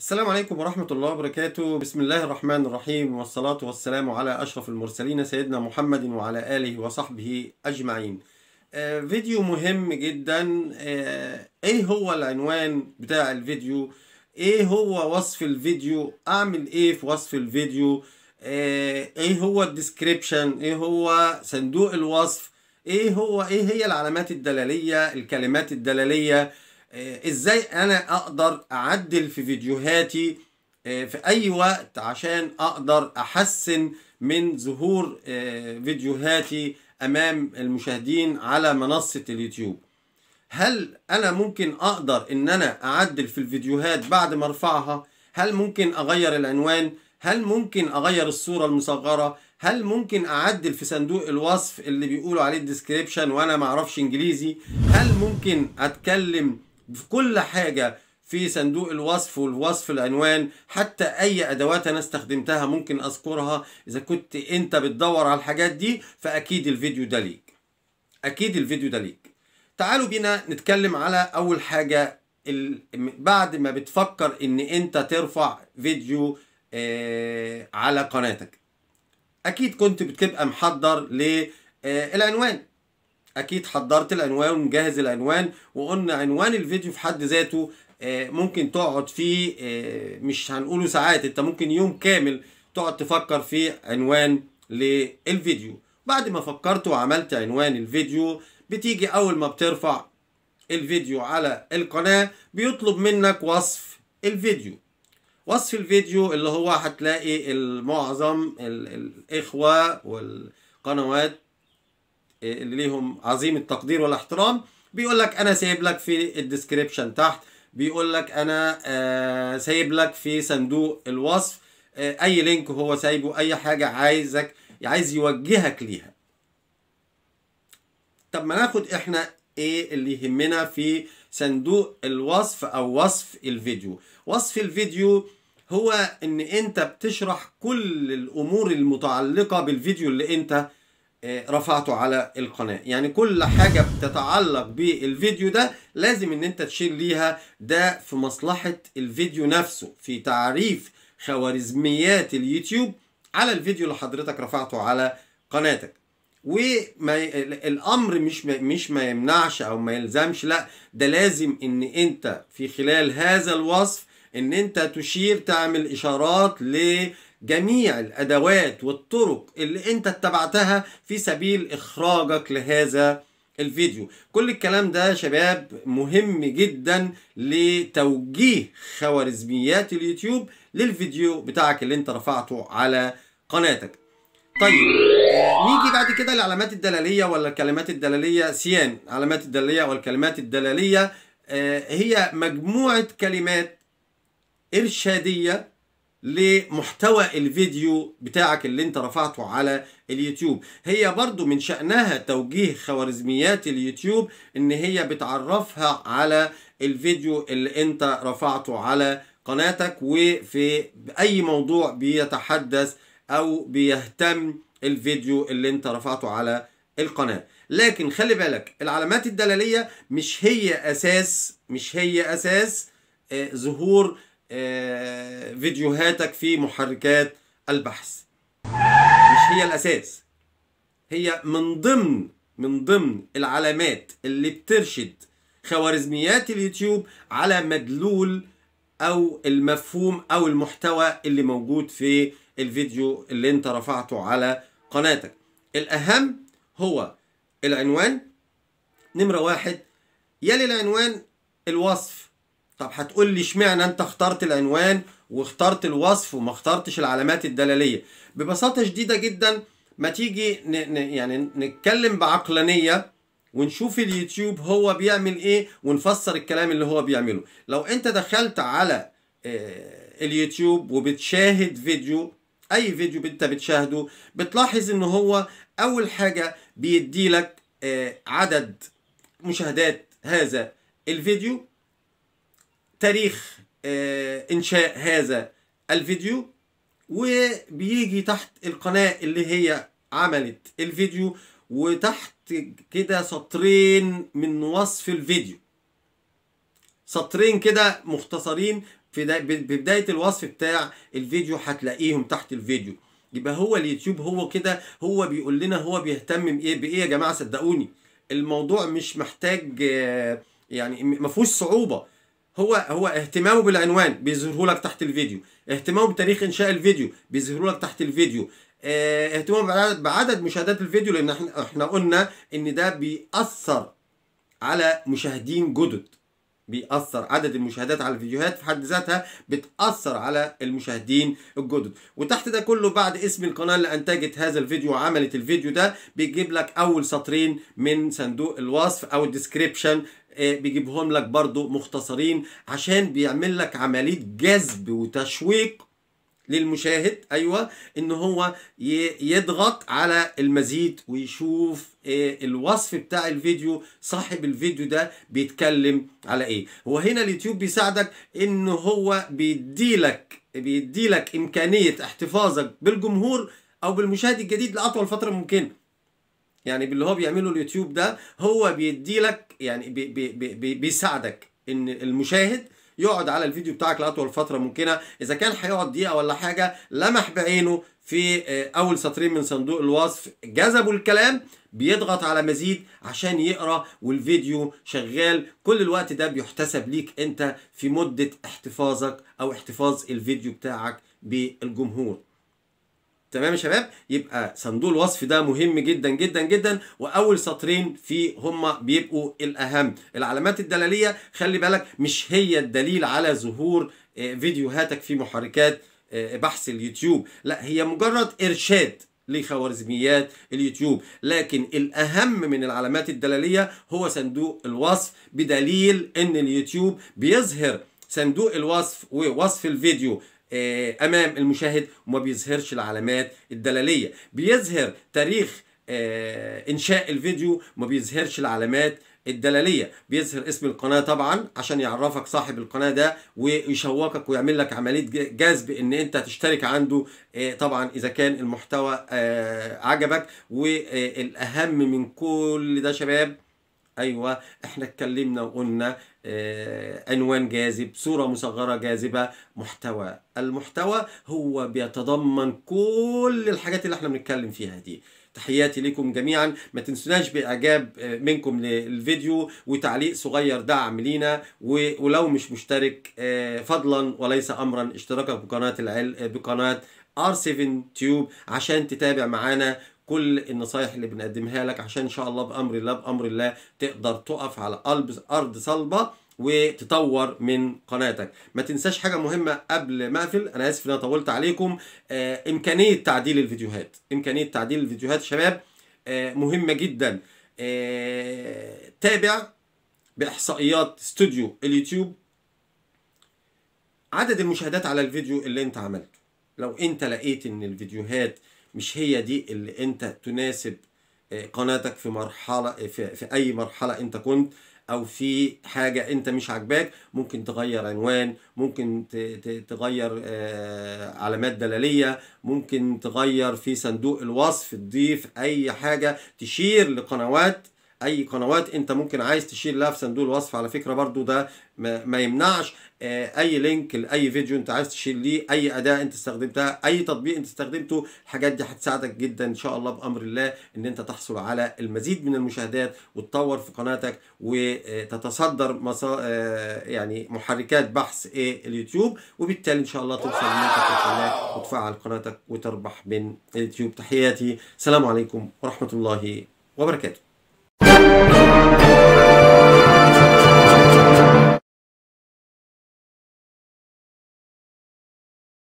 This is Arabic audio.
السلام عليكم ورحمة الله وبركاته بسم الله الرحمن الرحيم والصلاة والسلام على أشرف المرسلين سيدنا محمد وعلى آله وصحبه أجمعين آه، فيديو مهم جدا آه، ايه هو العنوان بتاع الفيديو ايه هو وصف الفيديو اعمل ايه في وصف الفيديو آه، ايه هو الديسكريبشن ايه هو صندوق الوصف ايه هو ايه هي العلامات الدلالية الكلمات الدلالية آه، ازاي انا اقدر اعدل في فيديوهاتي آه، في اي وقت عشان اقدر احسن من ظهور آه، فيديوهاتي امام المشاهدين على منصة اليوتيوب هل انا ممكن اقدر ان انا اعدل في الفيديوهات بعد ما ارفعها هل ممكن اغير العنوان هل ممكن اغير الصورة المصغرة هل ممكن اعدل في صندوق الوصف اللي بيقولوا عليه الديسكريبشن وانا معرفش انجليزي هل ممكن اتكلم في كل حاجة في صندوق الوصف والوصف العنوان حتى اي ادوات انا استخدمتها ممكن اذكرها اذا كنت انت بتدور على الحاجات دي فاكيد الفيديو ده ليك اكيد الفيديو ده ليك تعالوا بينا نتكلم على اول حاجة بعد ما بتفكر ان انت ترفع فيديو آه، على قناتك اكيد كنت بتبقى محضر للعنوان آه، اكيد حضرت العنوان ومجهز العنوان وقلنا عنوان الفيديو في حد ذاته آه، ممكن تقعد فيه آه، مش هنقوله ساعات انت ممكن يوم كامل تقعد تفكر في عنوان للفيديو بعد ما فكرت وعملت عنوان الفيديو بتيجي اول ما بترفع الفيديو على القناة بيطلب منك وصف الفيديو وصف الفيديو اللي هو هتلاقي معظم الاخوة والقنوات اللي ليهم عظيم التقدير والاحترام بيقول لك انا سايب لك في الديسكريبشن تحت بيقول لك انا آه، سايب لك في صندوق الوصف آه، اي لينك هو سايبه اي حاجه عايزك عايز يوجهك ليها طب ما ناخد احنا ايه اللي يهمنا في صندوق الوصف او وصف الفيديو وصف الفيديو هو ان انت بتشرح كل الامور المتعلقه بالفيديو اللي انت آه، رفعته على القناة يعني كل حاجة بتتعلق بالفيديو ده لازم ان انت تشير ليها ده في مصلحة الفيديو نفسه في تعريف خوارزميات اليوتيوب على الفيديو اللي حضرتك رفعته على قناتك وما الامر مش ما مش ما يمنعش او ما يلزمش لا ده لازم ان انت في خلال هذا الوصف ان انت تشير تعمل اشارات ل جميع الأدوات والطرق اللي أنت اتبعتها في سبيل إخراجك لهذا الفيديو كل الكلام ده شباب مهم جدا لتوجيه خوارزميات اليوتيوب للفيديو بتاعك اللي انت رفعته على قناتك طيب آه، نيجي بعد كده للعلامات الدلاليه ولا الكلمات الدلاليه سيان علامات الدلاليه والكلمات الدلاليه آه، هي مجموعه كلمات ارشاديه لمحتوى الفيديو بتاعك اللي انت رفعته على اليوتيوب هي برضو من شأنها توجيه خوارزميات اليوتيوب ان هي بتعرفها على الفيديو اللي انت رفعته على قناتك وفي اي موضوع بيتحدث او بيهتم الفيديو اللي انت رفعته على القناة لكن خلي بالك العلامات الدلالية مش هي اساس مش هي اساس آه، ظهور آه آه، فيديوهاتك في محركات البحث مش هي الاساس هي من ضمن من ضمن العلامات اللي بترشد خوارزميات اليوتيوب على مدلول او المفهوم او المحتوى اللي موجود في الفيديو اللي انت رفعته على قناتك الاهم هو العنوان نمرة واحد يلي العنوان الوصف طب هتقول لي اشمعنى انت اخترت العنوان واخترت الوصف وما اخترتش العلامات الدلاليه ببساطه شديده جدا ما تيجي ن... ن... يعني نتكلم بعقلانيه ونشوف اليوتيوب هو بيعمل ايه ونفسر الكلام اللي هو بيعمله لو انت دخلت على آه، اليوتيوب وبتشاهد فيديو اي فيديو انت بتشاهده بتلاحظ ان هو اول حاجه بيديلك آه، عدد مشاهدات هذا الفيديو تاريخ آه، انشاء هذا الفيديو وبيجي تحت القناة اللي هي عملت الفيديو وتحت كده سطرين من وصف الفيديو سطرين كده مختصرين في بداية الوصف بتاع الفيديو هتلاقيهم تحت الفيديو يبقى هو اليوتيوب هو كده هو بيقول لنا هو بيهتم بايه بايه يا جماعه صدقوني الموضوع مش محتاج آه، يعني ما صعوبه هو هو اهتمامه بالعنوان بيظهره لك تحت الفيديو اهتمامه بتاريخ انشاء الفيديو بيظهره لك تحت الفيديو آه، اهتمامه بعدد مشاهدات الفيديو لان احنا احنا قلنا ان ده بيأثر على مشاهدين جدد بيأثر عدد المشاهدات على الفيديوهات في حد ذاتها بتأثر على المشاهدين الجدد وتحت ده كله بعد اسم القناة اللي أنتجت هذا الفيديو وعملت الفيديو ده بيجيب لك أول سطرين من صندوق الوصف أو الديسكريبشن إيه، بيجيبهم لك برضو مختصرين عشان بيعمل لك عملية جذب وتشويق للمشاهد ايوه ان هو يضغط على المزيد ويشوف إيه، الوصف بتاع الفيديو صاحب الفيديو ده بيتكلم على ايه هو هنا اليوتيوب بيساعدك ان هو بيديلك بيديلك امكانيه احتفاظك بالجمهور او بالمشاهد الجديد لاطول فتره ممكنه يعني باللي هو بيعمله اليوتيوب ده هو بيدي لك يعني بي بي بي بيساعدك ان المشاهد يقعد على الفيديو بتاعك لاطول فتره ممكنه اذا كان هيقعد دقيقه ولا حاجه لمح بعينه في آه، اول سطرين من صندوق الوصف جذبوا الكلام بيضغط على مزيد عشان يقرا والفيديو شغال كل الوقت ده بيحتسب ليك انت في مده احتفاظك او احتفاظ الفيديو بتاعك بالجمهور تمام يا شباب يبقى صندوق الوصف ده مهم جدا جدا جدا واول سطرين فيه هما بيبقوا الاهم العلامات الدلاليه خلي بالك مش هي الدليل على ظهور آه، فيديوهاتك في محركات آه، بحث اليوتيوب لا هي مجرد ارشاد لخوارزميات اليوتيوب لكن الأهم من العلامات الدلالية هو صندوق الوصف بدليل أن اليوتيوب بيظهر صندوق الوصف ووصف الفيديو آه، امام المشاهد وما بيظهرش العلامات الدلاليه بيظهر تاريخ آه، انشاء الفيديو ما بيظهرش العلامات الدلاليه بيظهر اسم القناه طبعا عشان يعرفك صاحب القناه ده ويشوقك ويعمل لك عمليه جذب ان انت تشترك عنده آه، طبعا اذا كان المحتوى عجبك والاهم من كل ده شباب ايوه احنا اتكلمنا وقلنا آه عنوان جاذب صوره مصغره جاذبه محتوى المحتوى هو بيتضمن كل الحاجات اللي احنا بنتكلم فيها دي تحياتي لكم جميعا ما تنسوناش باعجاب آه، منكم للفيديو وتعليق صغير دعم لينا ولو مش مشترك آه، فضلا وليس امرا اشتراكك بقناه العل بقناه ار 7 تيوب عشان تتابع معانا كل النصايح اللي بنقدمها لك عشان ان شاء الله بامر الله بامر الله تقدر تقف على قلب ارض صلبه وتطور من قناتك ما تنساش حاجه مهمه قبل ما اقفل انا اسف ان انا طولت عليكم آه امكانيه تعديل الفيديوهات امكانيه تعديل الفيديوهات شباب آه مهمه جدا آه تابع باحصائيات استوديو اليوتيوب عدد المشاهدات على الفيديو اللي انت عملته لو انت لقيت ان الفيديوهات مش هي دي اللي انت تناسب آه، قناتك في مرحله آه، في, في اي مرحله انت كنت او في حاجه انت مش عاجباك ممكن تغير عنوان ممكن تغير آه، علامات دلاليه ممكن تغير في صندوق الوصف تضيف اي حاجه تشير لقنوات اي قنوات انت ممكن عايز تشير لها في صندوق الوصف على فكره برضو ده ما يمنعش آه، اي لينك لاي فيديو انت عايز تشير ليه اي اداه انت استخدمتها اي تطبيق انت استخدمته الحاجات دي هتساعدك جدا ان شاء الله بامر الله ان انت تحصل على المزيد من المشاهدات وتطور في قناتك وتتصدر مصا... آه، يعني محركات بحث اليوتيوب وبالتالي ان شاء الله توصل لمنتج القناه وتفعل قناتك وتربح من اليوتيوب تحياتي السلام عليكم ورحمه الله وبركاته